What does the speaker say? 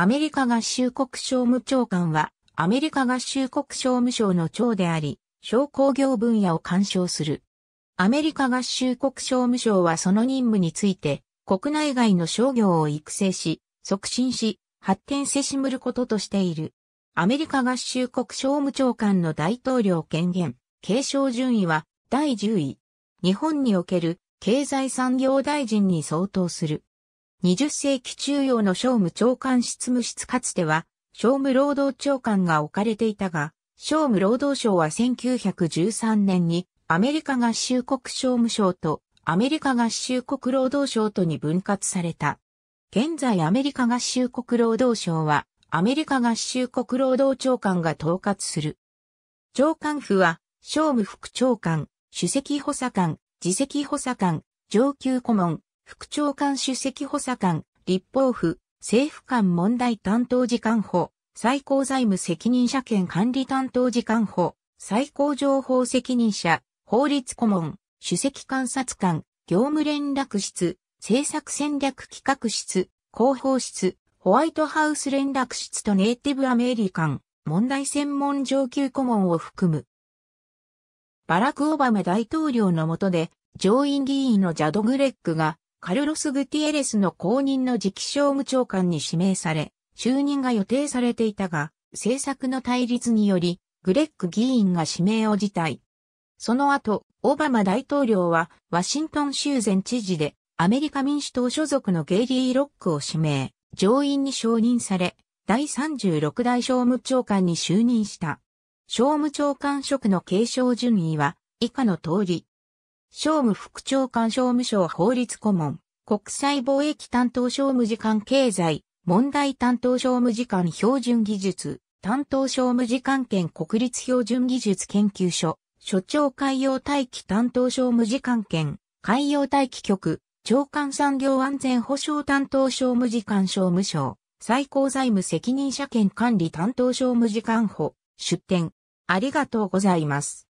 アメリカ合衆国商務長官は、アメリカ合衆国商務省の長であり、商工業分野を干渉する。アメリカ合衆国商務省はその任務について、国内外の商業を育成し、促進し、発展せしむることとしている。アメリカ合衆国商務長官の大統領権限、継承順位は第10位。日本における経済産業大臣に相当する。20世紀中央の商務長官執務室かつては、商務労働長官が置かれていたが、商務労働省は1913年にアメリカ合衆国商務省とアメリカ合衆国労働省とに分割された。現在アメリカ合衆国労働省はアメリカ合衆国労働長官が統括する。長官府は商務副長官、主席補佐官、次席補佐官、上級顧問、副長官主席補佐官、立法府、政府間問題担当次官補、最高財務責任者兼管理担当次官補、最高情報責任者、法律顧問、主席監察官、業務連絡室、政策戦略企画室、広報室、ホワイトハウス連絡室とネイティブアメリカン、問題専門上級顧問を含む。バラク・オバマ大統領の下で、上院議員のジャド・グレッグがカルロス・グティエレスの後任の次期商務長官に指名され、就任が予定されていたが、政策の対立により、グレッグ議員が指名を辞退。その後、オバマ大統領は、ワシントン州前知事で、アメリカ民主党所属のゲイリー・ロックを指名、上院に承認され、第36代商務長官に就任した。商務長官職の継承順位は、以下の通り、商務副長官商務省法律顧問、国際貿易担当商務次官経済、問題担当商務次官標準技術、担当商務次官兼国立標準技術研究所、所長海洋大気担当商務次官兼、海洋大気局、長官産業安全保障担当商務次官商務省、最高財務責任者兼管理担当商務次官補、出展。ありがとうございます。